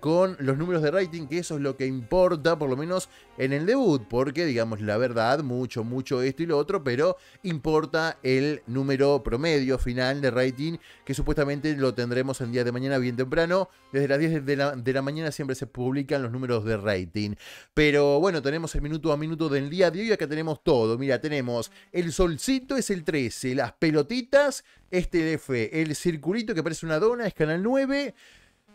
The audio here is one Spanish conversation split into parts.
con los números de rating, que eso es lo que importa, por lo menos en el debut, porque digamos la verdad, mucho, mucho esto y lo otro, pero importa el número promedio final de rating, que supuestamente lo tendremos el día de mañana bien temprano. Desde las 10 de la, de la mañana siempre se publican los números de rating. Pero bueno, tenemos el minuto a minuto del día de hoy, acá tenemos todo. Mira, tenemos el solcito es el 13, las pelotitas, este F, el circulito que parece una dona es Canal 9.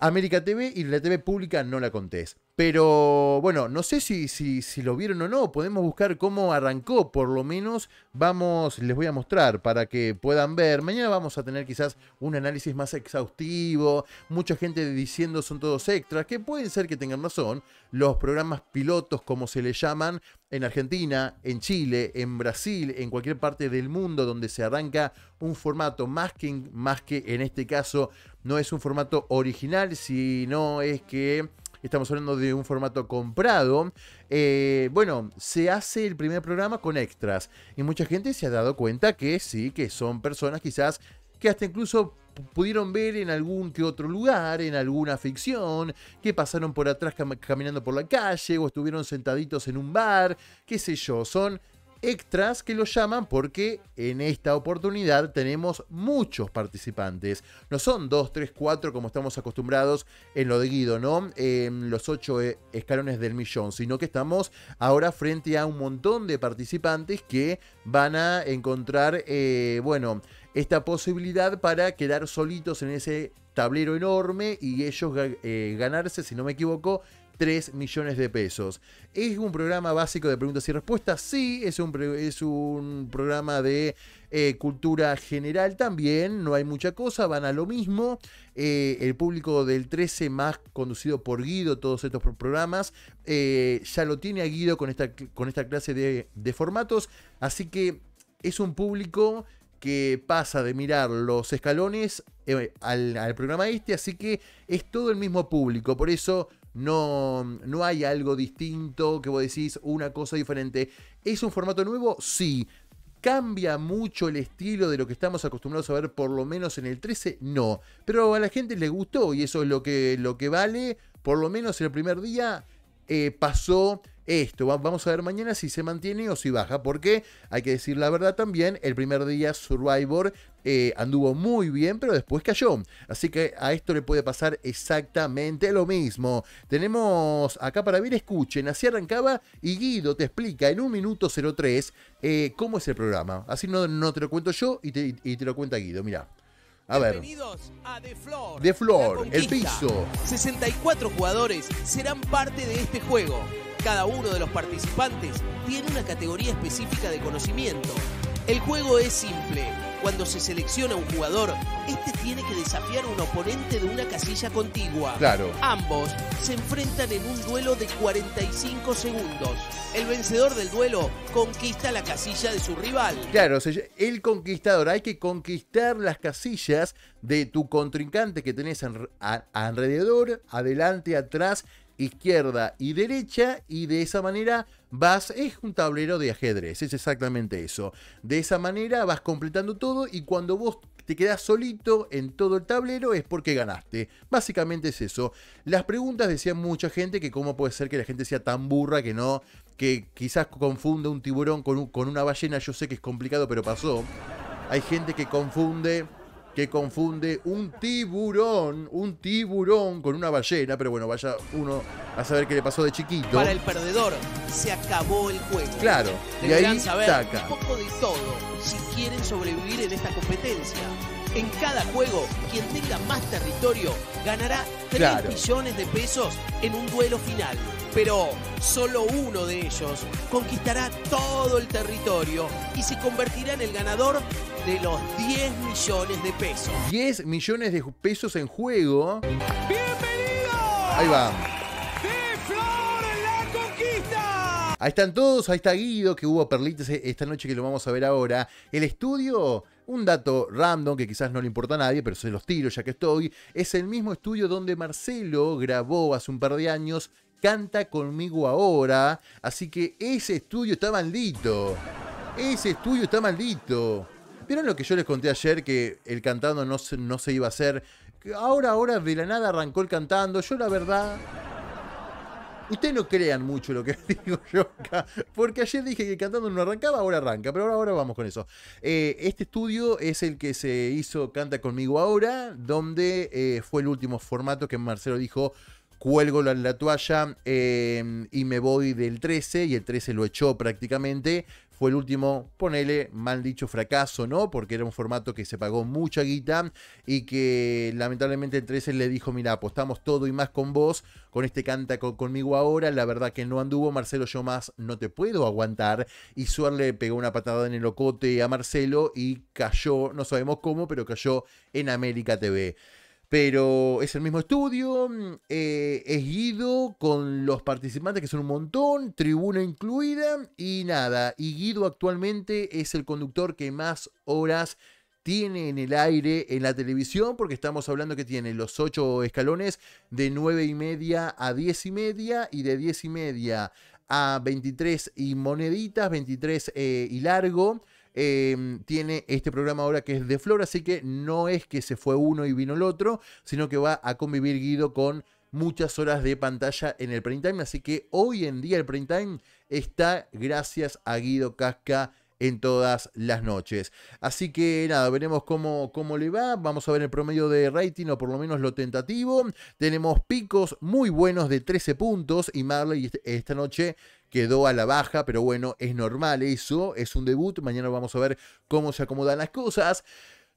América TV y la TV pública no la contés. Pero bueno, no sé si, si, lo vieron o no, podemos buscar cómo arrancó, por lo menos vamos, les voy a mostrar para que puedan ver. Mañana vamos a tener quizás un análisis más exhaustivo, mucha gente diciendo son todos extras, que pueden ser que tengan razón, los programas pilotos como se le llaman en Argentina, en Chile, en Brasil, en cualquier parte del mundo donde se arranca un formato más que, más que en este caso no es un formato original, sino es que estamos hablando de un formato comprado, eh, bueno, se hace el primer programa con extras. Y mucha gente se ha dado cuenta que sí, que son personas quizás que hasta incluso pudieron ver en algún que otro lugar, en alguna ficción, que pasaron por atrás caminando por la calle o estuvieron sentaditos en un bar, qué sé yo, son extras que lo llaman porque en esta oportunidad tenemos muchos participantes. No son 2, 3, 4 como estamos acostumbrados en lo de Guido, ¿no? En los 8 e- escalones del millón, sino que estamos ahora frente a un montón de participantes que van a encontrar, eh, bueno, esta posibilidad para quedar solitos en ese tablero enorme y ellos eh, ganarse, si no me equivoco, 3 millones de pesos. ¿Es un programa básico de preguntas y respuestas? Sí, es un, es un programa de eh, cultura general también, no hay mucha cosa, van a lo mismo. Eh, el público del 13 más conducido por Guido, todos estos programas, eh, ya lo tiene a Guido con esta, con esta clase de, formatos, así que es un público que pasa de mirar los escalones al programa este, así que es todo el mismo público, por eso no, no hay algo distinto que vos decís, una cosa diferente. ¿Es un formato nuevo? Sí. ¿Cambia mucho el estilo de lo que estamos acostumbrados a ver, por lo menos en el 13? No. Pero a la gente le gustó y eso es lo que, lo que vale, por lo menos en el primer día. Eh, pasó esto. Vamos a ver mañana si se mantiene o si baja. Porque hay que decir la verdad también. El primer día Survivor eh, anduvo muy bien, pero después cayó. Así que a esto le puede pasar exactamente lo mismo. Tenemos acá para ver, escuchen. Así arrancaba y Guido te explica en un minuto 03 eh, cómo es el programa. Así no, no te lo cuento yo y te, y te lo cuenta Guido. Mira. Bienvenidos a The Floor. The Floor, el piso. 64 jugadores serán parte de este juego. Cada uno de los participantes tiene una categoría específica de conocimiento. El juego es simple cuando se selecciona un jugador, este tiene que desafiar a un oponente de una casilla contigua. Claro. Ambos se enfrentan en un duelo de 45 segundos. El vencedor del duelo conquista la casilla de su rival. Claro, el conquistador, hay que conquistar las casillas de tu contrincante que tenés alrededor, adelante, atrás, izquierda y derecha, y de esa manera vas, es un tablero de ajedrez, es exactamente eso. De esa manera vas completando todo y cuando vos te quedás solito en todo el tablero es porque ganaste. Básicamente es eso. Las preguntas decían mucha gente que cómo puede ser que la gente sea tan burra que no, que quizás confunda un tiburón con, con una ballena, yo sé que es complicado, pero pasó. Hay gente que confunde que confunde un tiburón, un tiburón con una ballena, pero bueno, vaya uno a saber qué le pasó de chiquito. Para el perdedor se acabó el juego. Claro, y ahí saber un poco de todo si quieren sobrevivir en esta competencia. En cada juego, quien tenga más territorio ganará 3 millones de pesos en un duelo final pero solo uno de ellos conquistará todo el territorio y se convertirá en el ganador de los 10 millones de pesos. 10 millones de pesos en juego. ¡Bienvenido! Ahí va. ¡De Flor en la conquista! Ahí están todos, ahí está Guido, que hubo perlitas eh, esta noche que lo vamos a ver ahora. El estudio un dato random que quizás no le importa a nadie, pero se los tiro ya que estoy. Es el mismo estudio donde Marcelo grabó hace un par de años Canta conmigo ahora. Así que ese estudio está maldito. Ese estudio está maldito. ¿Vieron lo que yo les conté ayer que el cantando no se, no se iba a hacer? Ahora, ahora de la nada arrancó el cantando. Yo la verdad... Ustedes no crean mucho lo que digo yo acá, porque ayer dije que el cantando no arrancaba, ahora arranca, pero ahora, ahora vamos con eso. Eh, este estudio es el que se hizo Canta conmigo ahora, donde eh, fue el último formato que Marcelo dijo, cuelgo la, la toalla em, y me voy del 13, y el 13 lo echó prácticamente. Fue el último, ponele, mal dicho fracaso, ¿no? Porque era un formato que se pagó mucha guita y que lamentablemente el 13 le dijo, mira, apostamos todo y más con vos, con este canta conmigo ahora, la verdad que no anduvo, Marcelo, yo más no te puedo aguantar. Y Suar le pegó una patada en el ocote a Marcelo y cayó, no sabemos cómo, pero cayó en América TV pero es el mismo estudio, mm, eh, es Guido con los participantes que son un montón, tribuna incluida y nada. Y Guido actualmente es el conductor que más horas tiene en el aire en la televisión, porque estamos hablando que tiene los ocho escalones de nueve y media a diez y media y de diez y media a 23 y moneditas, 23 eh, y largo. Em, tiene este programa ahora que es de Flor, así que no es que se fue uno y vino el otro, sino que va a convivir Guido con muchas horas de pantalla en el Print time, así que hoy en día el Print time está gracias a Guido Casca en todas las noches. Así que nada, veremos cómo, cómo le va. Vamos a ver el promedio de rating o por lo menos lo tentativo. Tenemos picos muy buenos de 13 puntos y Marley esta noche quedó a la baja, pero bueno, es normal eso, es un debut, mañana vamos a ver cómo se acomodan las cosas.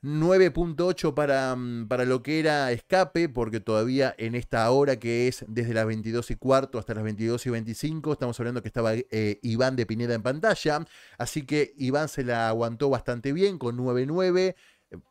9.8 para, mm, para lo que era escape, porque todavía en esta hora que es desde las 22 y cuarto hasta las 22 y 25, estamos hablando que estaba eh, Iván de Pineda en pantalla, así que Iván se la aguantó bastante bien con 9.9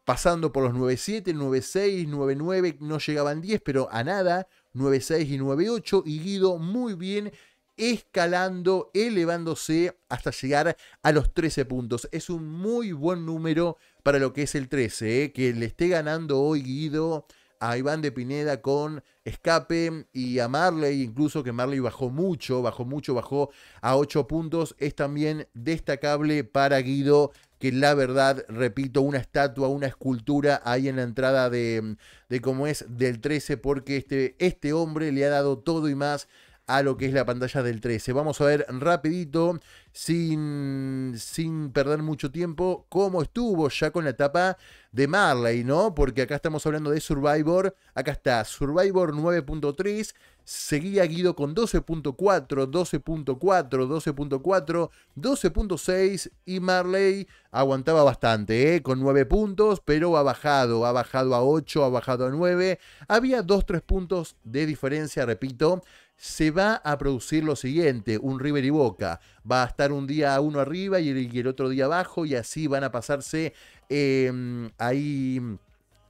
pasando por los 9.7, 9.6, 9.9, no llegaban 10, pero a nada, 9.6 y 9.8, y Guido muy bien escalando, elevándose hasta llegar a los 13 puntos. Es un muy buen número para lo que es el 13, ¿eh? que le esté ganando hoy Guido a Iván de Pineda con escape y a Marley, incluso que Marley bajó mucho, bajó mucho, bajó a 8 puntos, es también destacable para Guido, que la verdad, repito, una estatua, una escultura ahí en la entrada de, de cómo es del 13, porque este, este hombre le ha dado todo y más a lo que es la pantalla del 13. Vamos a ver rapidito, sin, sin perder mucho tiempo, cómo estuvo ya con la etapa de Marley, ¿no? Porque acá estamos hablando de Survivor. Acá está, Survivor 9.3. Seguía Guido con 12.4, 12.4, 12.4, 12.6 y Marley aguantaba bastante, ¿eh? con 9 puntos, pero ha bajado, ha bajado a 8, ha bajado a 9. Había 2-3 puntos de diferencia, repito, se va a producir lo siguiente, un River y Boca. Va a estar un día uno arriba y el, otro día abajo y así van a pasarse em, ahí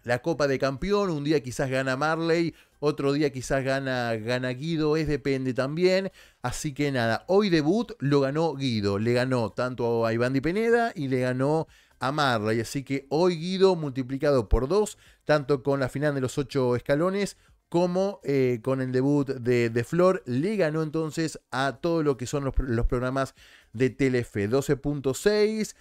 la Copa de Campeón. Un día quizás gana Marley, otro día quizás gana, gana Guido, es depende también. Así que nada, hoy debut lo ganó Guido, le ganó tanto a Iván Di Peneda y le ganó a Marley. Así que hoy Guido multiplicado por dos, tanto con la final de los ocho escalones como eh, con el debut de, The Flor, le ganó entonces a todo lo que son los, programas de Telefe. 12.6,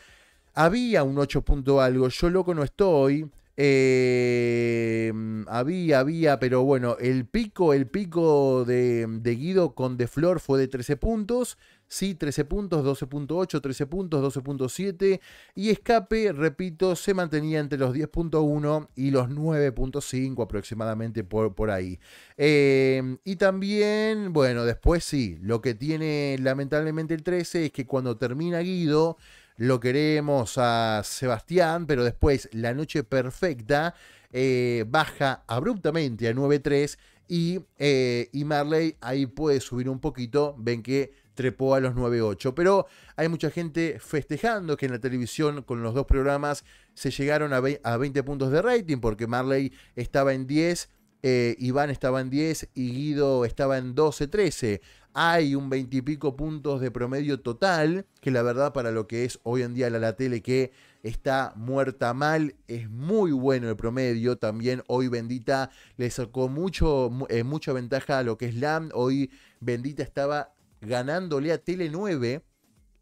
había un 8. Punto algo, yo loco no estoy. Em, había, había, pero bueno, el pico, el pico de, Guido con De Flor fue de 13 puntos. Sí, 13 puntos, 12.8, 13 puntos, 12.7. Y escape, repito, se mantenía entre los 10.1 y los 9.5 aproximadamente por, ahí. Em, y también, bueno, después sí, lo que tiene lamentablemente el 13 es que cuando termina Guido, lo queremos a Sebastián, pero después la noche perfecta eh, baja abruptamente a 9.3 y, eh, y Marley ahí puede subir un poquito, ven que trepó a los 9.8. Pero hay mucha gente festejando que en la televisión con los dos programas se llegaron a 20 puntos de rating porque Marley estaba en 10. Eh, Iván estaba en 10 y Guido estaba en 12, 13. Hay un 20 y pico puntos de promedio total, que la verdad para lo que es hoy en día la, la tele que está muerta mal, es muy bueno el promedio. También hoy Bendita le sacó mucho, eh, mucha ventaja a lo que es LAM. Hoy Bendita estaba ganándole a Tele 9,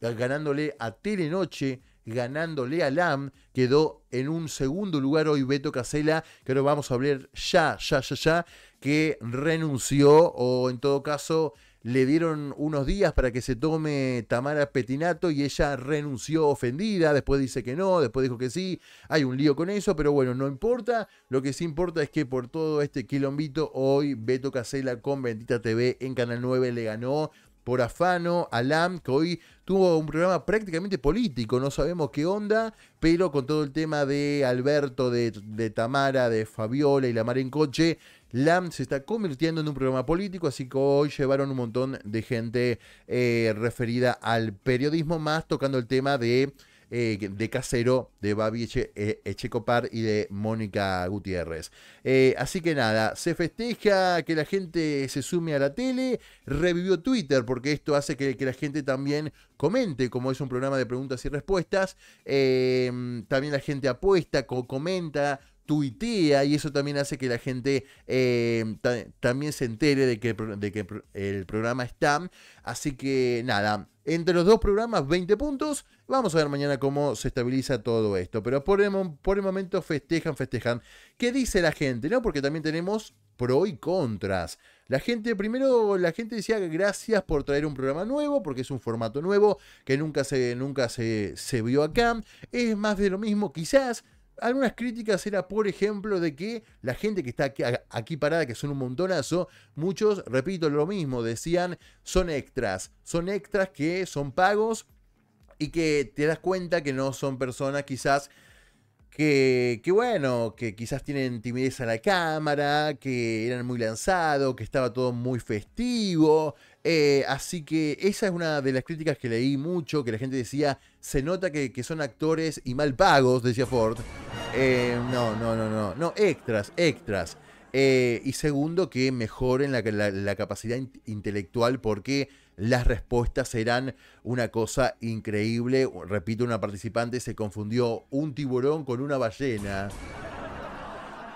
eh, ganándole a Telenoche, ganándole a LAM, quedó en un segundo lugar hoy Beto Casella, que lo vamos a hablar ya, ya, ya, ya, que renunció o en todo caso le dieron unos días para que se tome Tamara Petinato y ella renunció ofendida, después dice que no, después dijo que sí, hay un lío con eso, pero bueno, no importa, lo que sí importa es que por todo este quilombito hoy Beto Casella con Bendita TV en Canal 9 le ganó por Afano, Lam que hoy tuvo un programa prácticamente político, no sabemos qué onda, pero con todo el tema de Alberto, de, Tamara, de Fabiola y la mar en coche, LAM se está convirtiendo en un programa político, así que hoy llevaron un montón de gente eh, referida al periodismo, más tocando el tema de eh, de Casero, de Babi Eche, eh, y de Mónica Gutiérrez. Eh, así que nada, se festeja que la gente se sume a la tele, revivió Twitter porque esto hace que, la gente también comente, como es un programa de preguntas y respuestas. también la gente apuesta, comenta, tuitea y eso también hace que la gente eh, también se entere de que, que el programa está. Así que nada, entre los dos programas 20 puntos. Vamos a ver mañana cómo se estabiliza todo esto. Pero por el, por momento festejan, festejan. ¿Qué dice la gente? No? Porque también tenemos pro y contras. La gente, primero, la gente decía gracias por traer un programa nuevo, porque es un formato nuevo que nunca se, nunca se, se vio acá. Es más de lo mismo, quizás. Algunas críticas era, por ejemplo, de que la gente que está aquí, aquí, parada, que son un montonazo, muchos, repito, lo mismo, decían, son extras, son extras que son pagos y que te das cuenta que no son personas quizás que, bueno, que quizás tienen timidez a la cámara, que eran muy lanzados, que estaba todo muy festivo. Eh, así que esa es una de las críticas que leí mucho, que la gente decía, se nota que, son actores y mal pagos, decía Ford. Eh, no, no, no, no, no, extras, extras. Eh, y segundo, que mejoren la, capacidad intelectual porque las respuestas serán una cosa increíble. Repito, una participante se confundió un tiburón con una ballena.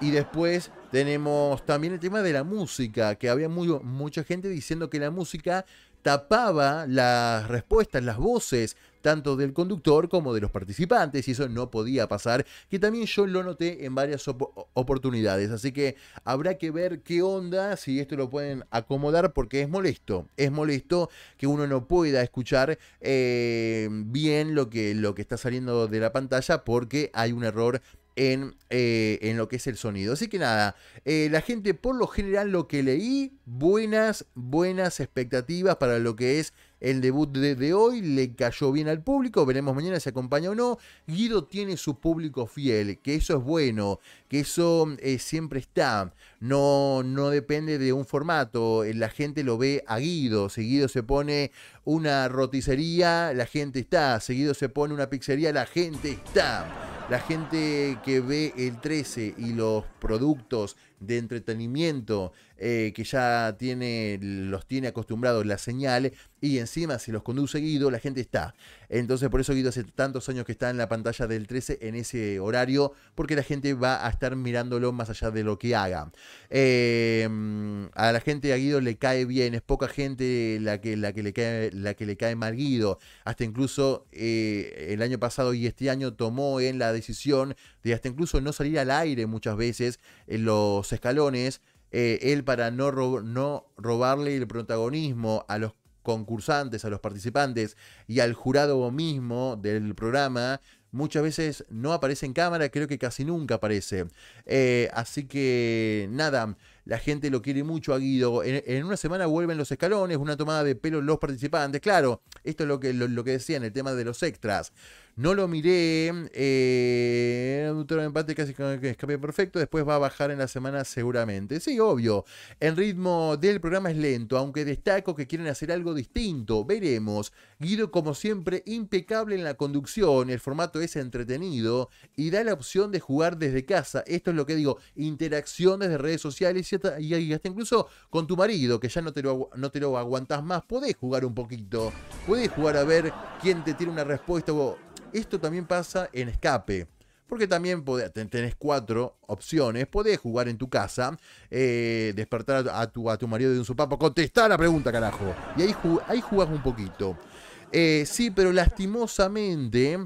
Y después tenemos también el tema de la música, que había mucha gente diciendo que la música tapaba las respuestas, las voces tanto del conductor como de los participantes, y eso no podía pasar, que también yo lo noté en varias oportunidades. Así que habrá que ver qué onda, si esto lo pueden acomodar, porque es molesto. Es molesto que uno no pueda escuchar eh, bien lo que, lo que está saliendo de la pantalla porque hay un error en, eh, lo que es el sonido. Así que nada, eh, la gente por lo general lo que leí, buenas, buenas expectativas para lo que es el debut de, hoy le cayó bien al público, veremos mañana si acompaña o no. Guido tiene su público fiel, que eso es bueno, que eso eh, siempre está. No, no depende de un formato, eh, la gente lo ve a Guido. Seguido se pone una roticería, la gente está. Seguido se pone una pizzería, la gente está. La gente que ve el 13 y los productos de entretenimiento eh, que ya tiene, los tiene acostumbrados la señal y encima si los conduce Guido, la gente está. Entonces por eso Guido hace tantos años que está en la pantalla del 13 en ese horario, porque la gente va a estar mirándolo más allá de lo que haga. Eh, a la gente a Guido le cae bien, es poca gente la que, la que, le, cae, la que le cae mal Guido. Hasta incluso eh, el año pasado y este año tomó en la decisión de hasta incluso no salir al aire muchas veces en los escalones, eh, él para no, no robarle el protagonismo a los concursantes, a los participantes y al jurado mismo del programa, muchas veces no aparece en cámara, creo que casi nunca aparece. Eh, así que nada, la gente lo quiere mucho a Guido. En, una semana vuelven los escalones, una tomada de pelo los participantes. Claro, esto es lo que, decían: lo que decía en el tema de los extras. No lo miré. Eh, un empate casi con escape perfecto. Después va a bajar en la semana seguramente. Sí, obvio. El ritmo del programa es lento, aunque destaco que quieren hacer algo distinto. Veremos. Guido, como siempre, impecable en la conducción. El formato es entretenido y da la opción de jugar desde casa. Esto es lo que digo. Interacción desde redes sociales y hasta, incluso con tu marido, que ya no te, lo, no te lo aguantás más. Podés jugar un poquito. Podés jugar a ver quién te tiene una respuesta o esto también pasa en escape. Porque también tenés cuatro opciones. Podés jugar en tu casa, eh, despertar a tu, a marido de un sopapo, contestar la pregunta, carajo. Y ahí, ahí jugás un poquito. Eh, sí, pero lastimosamente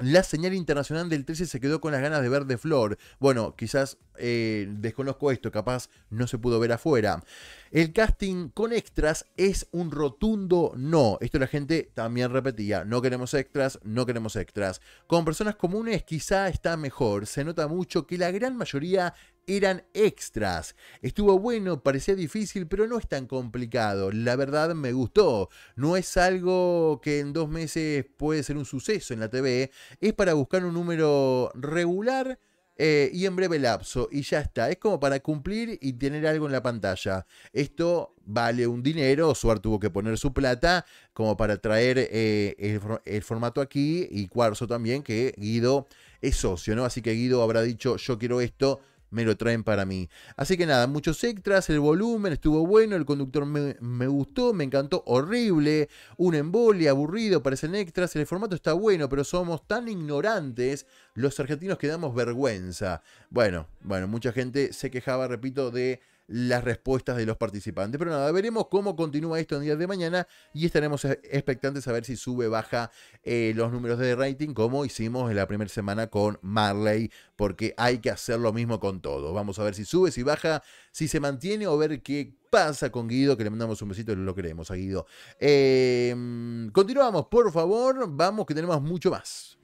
la señal internacional del 13 se quedó con las ganas de ver de Flor. Bueno, quizás eh, desconozco esto, capaz no se pudo ver afuera. El casting con extras es un rotundo no. Esto la gente también repetía. No queremos extras, no queremos extras. Con personas comunes quizá está mejor. Se nota mucho que la gran mayoría eran extras. Estuvo bueno, parecía difícil, pero no es tan complicado. La verdad me gustó. No es algo que en dos meses puede ser un suceso en la TV. Es para buscar un número regular. Eh, y en breve lapso, y ya está. Es como para cumplir y tener algo en la pantalla. Esto vale un dinero, Suar tuvo que poner su plata como para traer eh, el, el, formato aquí y Cuarzo también, que Guido es socio, ¿no? Así que Guido habrá dicho, yo quiero esto, me lo traen para mí. Así que nada, muchos extras, el volumen estuvo bueno, el conductor me, gustó, me encantó, horrible, un embole, aburrido, parecen extras, el formato está bueno, pero somos tan ignorantes los argentinos que damos vergüenza. Bueno, bueno, mucha gente se quejaba, repito, de las respuestas de los participantes. Pero nada, veremos cómo continúa esto en días de mañana y estaremos e-, expectantes a ver si sube o baja eh, los números de rating como hicimos en la primera semana con Marley, porque hay que hacer lo mismo con todo. Vamos a ver si sube, si baja, si se mantiene o ver qué pasa con Guido, que le mandamos un besito lo queremos a Guido. Em, continuamos, por favor, vamos que tenemos mucho más.